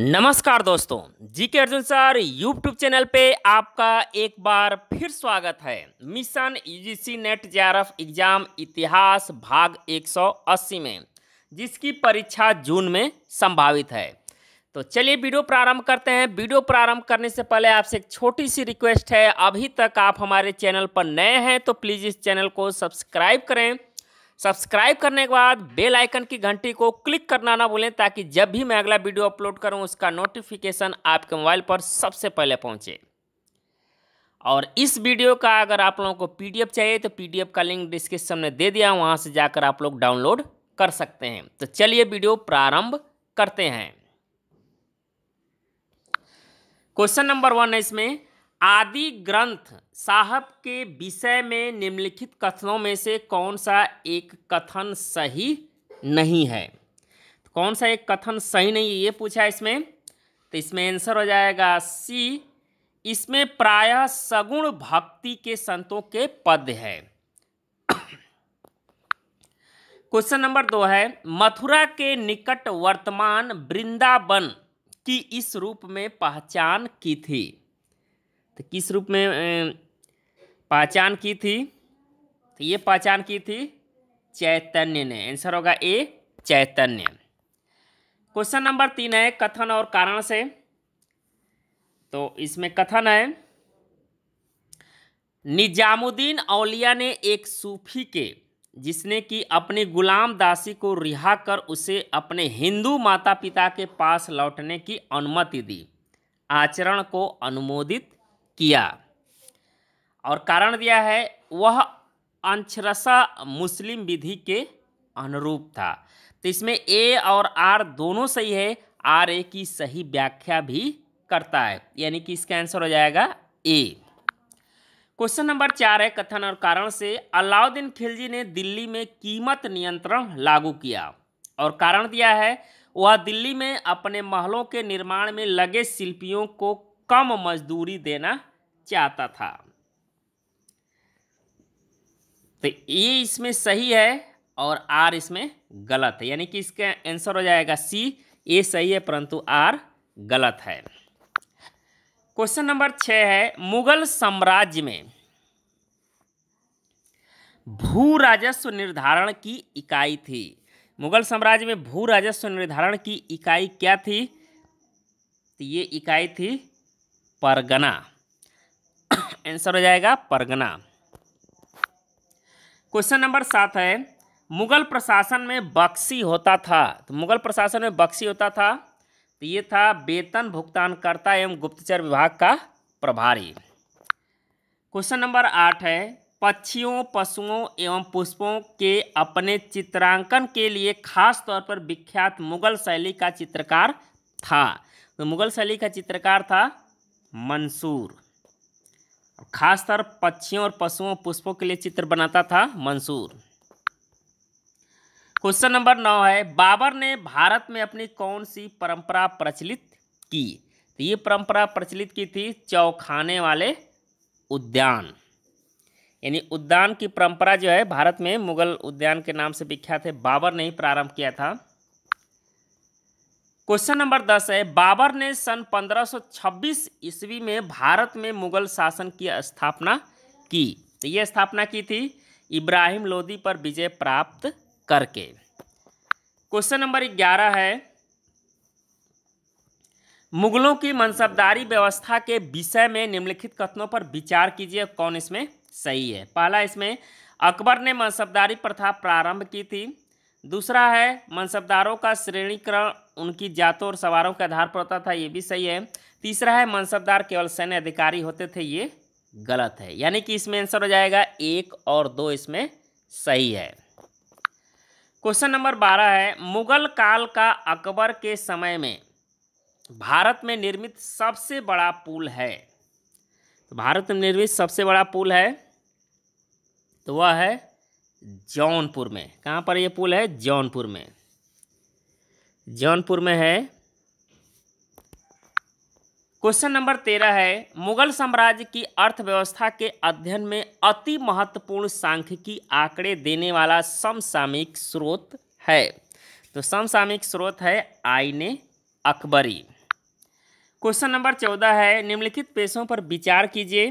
नमस्कार दोस्तों जी के अर्जुन सर यूट्यूब चैनल पे आपका एक बार फिर स्वागत है mission UGC NET JRF exam इतिहास भाग 180 में जिसकी परीक्षा जून में संभावित है तो चलिए वीडियो प्रारंभ करते हैं वीडियो प्रारंभ करने से पहले आपसे एक छोटी सी रिक्वेस्ट है अभी तक आप हमारे चैनल पर नए हैं तो प्लीज़ इस चैनल को सब्सक्राइब करें सब्सक्राइब करने के बाद बेल आइकन की घंटी को क्लिक करना ना भूलें ताकि जब भी मैं अगला वीडियो अपलोड करूं उसका नोटिफिकेशन आपके मोबाइल पर सबसे पहले पहुंचे और इस वीडियो का अगर आप लोगों को पीडीएफ चाहिए तो पीडीएफ का लिंक डिस्क्रिप्शन में दे दिया वहां से जाकर आप लोग डाउनलोड कर सकते हैं तो चलिए वीडियो प्रारंभ करते हैं क्वेश्चन नंबर वन है इसमें आदि ग्रंथ साहब के विषय में निम्नलिखित कथनों में से कौन सा एक कथन सही नहीं है तो कौन सा एक कथन सही नहीं है ये पूछा इसमें तो इसमें आंसर हो जाएगा सी इसमें प्रायः सगुण भक्ति के संतों के पद है क्वेश्चन नंबर दो है मथुरा के निकट वर्तमान वृंदावन की इस रूप में पहचान की थी तो किस रूप में पहचान की थी तो ये पहचान की थी चैतन्य ने आंसर होगा ए चैतन्य क्वेश्चन नंबर तीन है कथन और कारण से तो इसमें कथन है निजामुद्दीन औलिया ने एक सूफी के जिसने कि अपनी गुलाम दासी को रिहा कर उसे अपने हिंदू माता पिता के पास लौटने की अनुमति दी आचरण को अनुमोदित किया और कारण दिया है वह अंशरसा मुस्लिम विधि के अनुरूप था तो इसमें ए और आर दोनों सही है आर ए की सही व्याख्या भी करता है यानी कि इसका आंसर हो जाएगा ए क्वेश्चन नंबर चार है कथन और कारण से अलाउद्दीन खिलजी ने दिल्ली में कीमत नियंत्रण लागू किया और कारण दिया है वह दिल्ली में अपने महलों के निर्माण में लगे शिल्पियों को कम मजदूरी देना चाहता था तो ये इसमें सही है और आर इसमें गलत है यानी कि इसका आंसर हो जाएगा सी ए सही है परंतु आर गलत है क्वेश्चन नंबर छ है मुगल साम्राज्य में भू राजस्व निर्धारण की इकाई थी मुगल साम्राज्य में भू राजस्व निर्धारण की इकाई क्या थी तो ये इकाई थी परगना आंसर हो जाएगा परगना क्वेश्चन नंबर सात है मुगल प्रशासन में बक्सी होता था तो मुगल प्रशासन में बक्सी होता था तो ये था वेतन भुगतानकर्ता एवं गुप्तचर विभाग का प्रभारी क्वेश्चन नंबर आठ है पक्षियों पशुओं एवं पुष्पों के अपने चित्रांकन के लिए खास तौर पर विख्यात मुगल शैली का चित्रकार था तो मुगल शैली का चित्रकार था मंसूर खासतर पक्षियों और पशुओं पुष्पों के लिए चित्र बनाता था मंसूर क्वेश्चन नंबर नौ है बाबर ने भारत में अपनी कौन सी परंपरा प्रचलित की तो ये परंपरा प्रचलित की थी चौखाने वाले उद्यान यानी उद्यान की परंपरा जो है भारत में मुगल उद्यान के नाम से विख्यात है बाबर ने ही प्रारंभ किया था क्वेश्चन नंबर दस है बाबर ने सन 1526 ईस्वी में भारत में मुगल शासन की स्थापना की तो ये स्थापना की थी इब्राहिम लोदी पर विजय प्राप्त करके क्वेश्चन नंबर ग्यारह है मुगलों की मनसबदारी व्यवस्था के विषय में निम्नलिखित कथनों पर विचार कीजिए कौन इसमें सही है पहला इसमें अकबर ने मनसबदारी प्रथा प्रारंभ की थी दूसरा है मनसबदारों का श्रेणीकरण उनकी जातों और सवारों के आधार पर होता था ये भी सही है तीसरा है मनसबदार केवल सैन्य अधिकारी होते थे ये गलत है यानी कि इसमें आंसर हो जाएगा एक और दो इसमें सही है क्वेश्चन नंबर बारह है मुगल काल का अकबर के समय में भारत में निर्मित सबसे बड़ा पुल है तो भारत में निर्मित सबसे बड़ा पुल है तो वह है जौनपुर में कहाँ पर यह पुल है जौनपुर में जौनपुर में है क्वेश्चन नंबर तेरह है मुगल साम्राज्य की अर्थव्यवस्था के अध्ययन में अति महत्वपूर्ण सांख्यिकी आंकड़े देने वाला समसामयिक स्रोत है तो समसामयिक स्रोत है आईने अकबरी क्वेश्चन नंबर चौदह है निम्नलिखित पेशों पर विचार कीजिए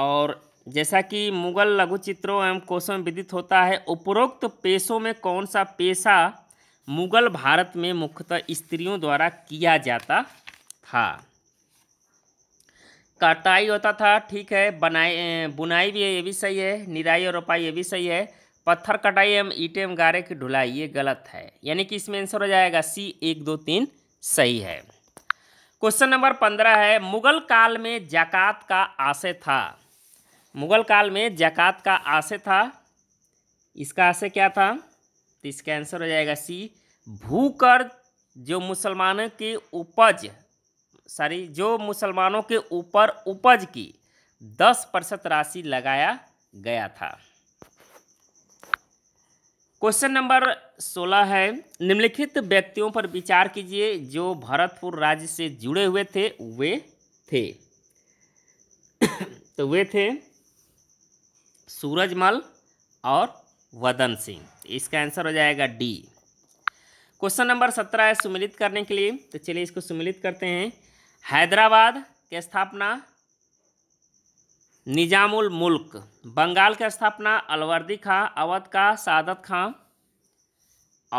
और जैसा कि मुगल लघु चित्रों एवं कोशों में विदित होता है उपरोक्त पेशों में कौन सा पेशा मुगल भारत में मुख्यतः स्त्रियों द्वारा किया जाता था कटाई होता था ठीक है बनाई बुनाई भी है ये भी सही है निराई और रोपाई ये भी सही है पत्थर कटाई एवं ईटे एवं गारे की ढुलाई ये गलत है यानी कि इसमें आंसर हो जाएगा सी एक दो तीन सही है क्वेश्चन नंबर पंद्रह है मुगल काल में जकात का आशय था मुग़ल काल में जक़ात का आशय था इसका आशय क्या था तो इसका आंसर हो जाएगा सी भू कर जो मुसलमानों के उपज सॉरी जो मुसलमानों के ऊपर उपज की दस प्रतिशत राशि लगाया गया था क्वेश्चन नंबर सोलह है निम्नलिखित व्यक्तियों पर विचार कीजिए जो भरतपुर राज्य से जुड़े हुए थे वे थे तो वे थे सूरजमल और वदन सिंह इसका आंसर हो जाएगा डी क्वेश्चन नंबर सत्रह है सुमिलित करने के लिए तो चलिए इसको सुमिलित करते हैं हैदराबाद की स्थापना निजामुल मुल्क बंगाल की स्थापना अलवर्दी खां अवध का सादत खां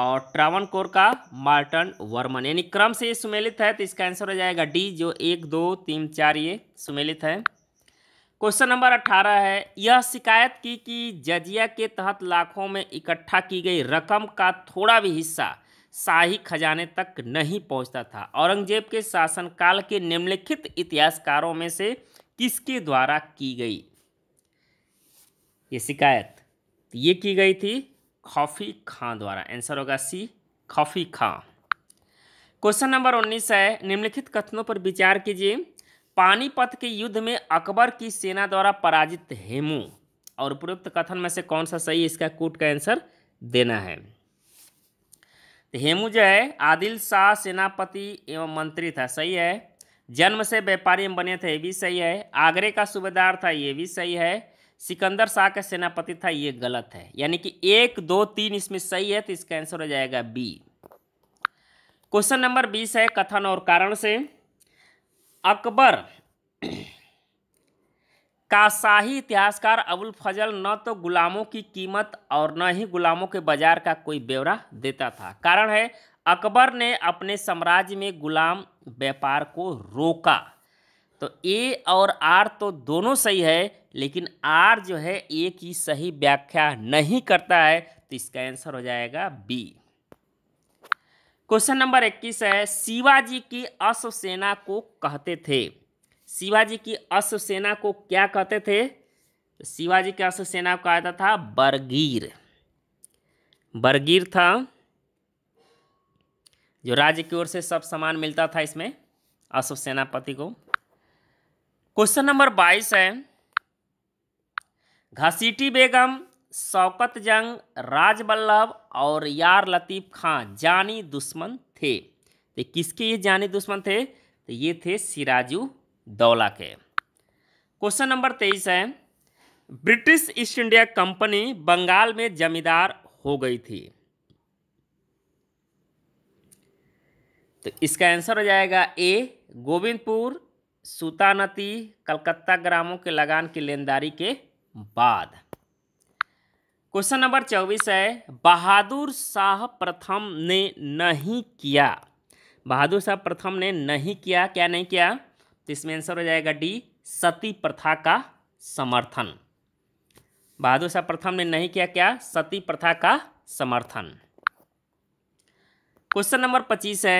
और ट्रावन कोर का मार्टन वर्मन यानी क्रम से ये सुमेलित है तो इसका आंसर हो जाएगा डी जो एक दो तीन चार ये सुमेलित है क्वेश्चन नंबर अट्ठारह है यह शिकायत की कि जजिया के तहत लाखों में इकट्ठा की गई रकम का थोड़ा भी हिस्सा शाही खजाने तक नहीं पहुंचता था औरंगजेब के शासनकाल के निम्नलिखित इतिहासकारों में से किसके द्वारा की गई ये शिकायत तो ये की गई थी खौफी खां द्वारा आंसर होगा सी खौफी खां क्वेश्चन नंबर उन्नीस है निम्नलिखित कथनों पर विचार कीजिए पानीपत के युद्ध में अकबर की सेना द्वारा पराजित हेमू और उपयुक्त कथन में से कौन सा सही इसका कूट का आंसर देना है तो हेमू जो है आदिल शाह सेनापति एवं मंत्री था सही है जन्म से व्यापारी बने थे ये भी सही है आगरे का सूबेदार था ये भी सही है सिकंदर शाह का सेनापति था ये गलत है यानी कि एक दो तीन इसमें सही है तो इसका आंसर हो जाएगा बी क्वेश्चन नंबर बीस है कथन और कारण से अकबर का शाही इतिहासकार अबुल फजल न तो गुलामों की कीमत और न ही गुलामों के बाजार का कोई ब्यौरा देता था कारण है अकबर ने अपने साम्राज्य में गुलाम व्यापार को रोका तो ए और आर तो दोनों सही है लेकिन आर जो है ए की सही व्याख्या नहीं करता है तो इसका आंसर हो जाएगा बी क्वेश्चन नंबर इक्कीस है शिवाजी की अश्व सेना को कहते थे शिवाजी की अश्व सेना को क्या कहते थे शिवाजी की अश्व सेना को कहता था बरगीर बरगीर था जो राज्य की ओर से सब सामान मिलता था इसमें अश्व सेनापति को क्वेश्चन नंबर बाईस है घसीटी बेगम शौकत जंग राज बल्लभ और यार लतीफ़ खां जानी दुश्मन थे तो किसके ये जानी दुश्मन थे तो ये थे सिराजू दौला के क्वेश्चन नंबर तेईस है British East India Company Bengal में जमींदार हो गई थी तो इसका आंसर हो जाएगा ए गोविंदपुर सुतानती कलकत्ता ग्रामों के लगान की लेनदारी के बाद क्वेश्चन नंबर चौबीस है बहादुर शाह प्रथम ने नहीं किया बहादुर शाह प्रथम ने नहीं किया क्या नहीं किया तो इसमें आंसर हो जाएगा डी सती प्रथा का समर्थन बहादुर शाह प्रथम ने नहीं किया क्या सती प्रथा का समर्थन क्वेश्चन नंबर पच्चीस है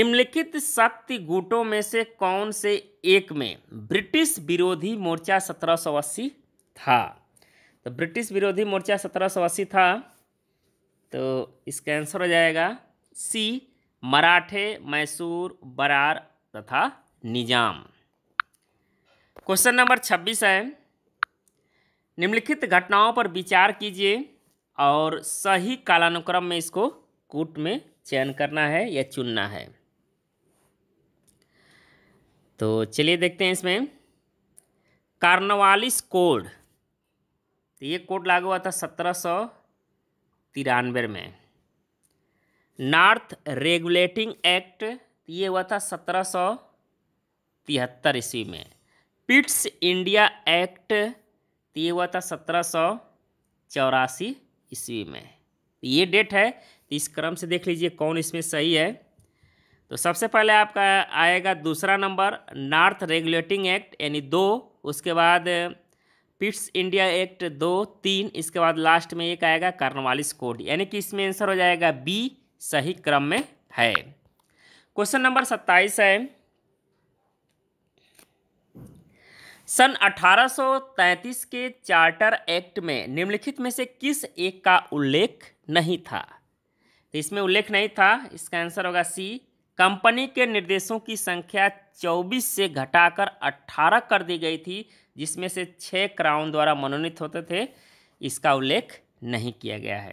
निम्नलिखित शक्ति गुटों में से कौन से एक में ब्रिटिश विरोधी मोर्चा अस्सी था तो ब्रिटिश विरोधी मोर्चा सत्रह था तो इसका आंसर हो जाएगा सी मराठे मैसूर बरार तथा निजाम क्वेश्चन नंबर छब्बीस है निम्नलिखित घटनाओं पर विचार कीजिए और सही कालानुक्रम में इसको कूट में चयन करना है या चुनना है तो चलिए देखते हैं इसमें कार्नवालिस कोड तो ये कोड लागू हुआ था सत्रह सौ तिरानवे में नॉर्थ रेगुलेटिंग एक्ट तो ये हुआ था सत्रह सौ तिहत्तर ईस्वी में पिट्स इंडिया एक्ट तो ये हुआ था सत्रह सौ चौरासी ईस्वी में तो ये डेट है इस क्रम से देख लीजिए कौन इसमें सही है तो सबसे पहले आपका आएगा दूसरा नंबर नॉर्थ रेगुलेटिंग एक्ट यानी दो उसके बाद पिट्स इंडिया एक्ट दो तीन इसके बाद लास्ट में एक आएगा कार्नवालिस कोड यानी कि इसमें आंसर हो जाएगा बी सही क्रम में है क्वेश्चन नंबर सत्ताईस है सन 1833 के चार्टर एक्ट में निम्नलिखित में से किस एक का उल्लेख नहीं था तो इसमें उल्लेख नहीं था इसका आंसर होगा सी कंपनी के निर्देशों की संख्या 24 से घटाकर 18 कर दी गई थी जिसमें से छः क्राउन द्वारा मनोनीत होते थे इसका उल्लेख नहीं किया गया है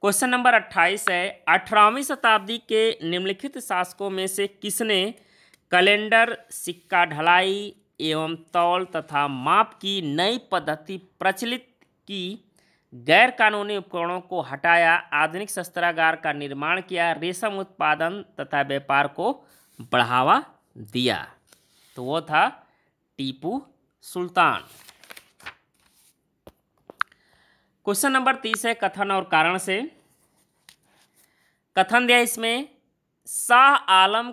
क्वेश्चन नंबर 28 है अठारहवीं शताब्दी के निम्नलिखित शासकों में से किसने कैलेंडर सिक्का ढलाई एवं तौल तथा माप की नई पद्धति प्रचलित की गैर कानूनी उपकरणों को हटाया आधुनिक शस्त्रागार का निर्माण किया रेशम उत्पादन तथा व्यापार को बढ़ावा दिया तो वो था टीपू सुल्तान क्वेश्चन नंबर तीस है कथन और कारण से कथन दिया इसमें शाह आलम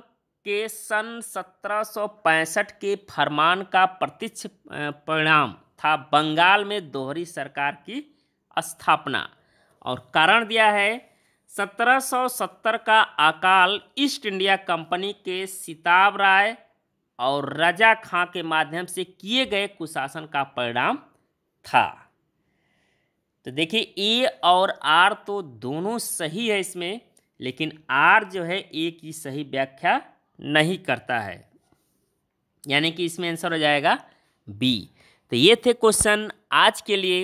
के सन 1765 के फरमान का प्रत्यक्ष परिणाम था बंगाल में दोहरी सरकार की स्थापना और कारण दिया है 1770 का अकाल ईस्ट इंडिया कंपनी के सिताब राय और राजा खां के माध्यम से किए गए कुशासन का परिणाम था तो देखिए ए और आर तो दोनों सही है इसमें लेकिन आर जो है ए की सही व्याख्या नहीं करता है यानी कि इसमें आंसर हो जाएगा बी तो ये थे क्वेश्चन आज के लिए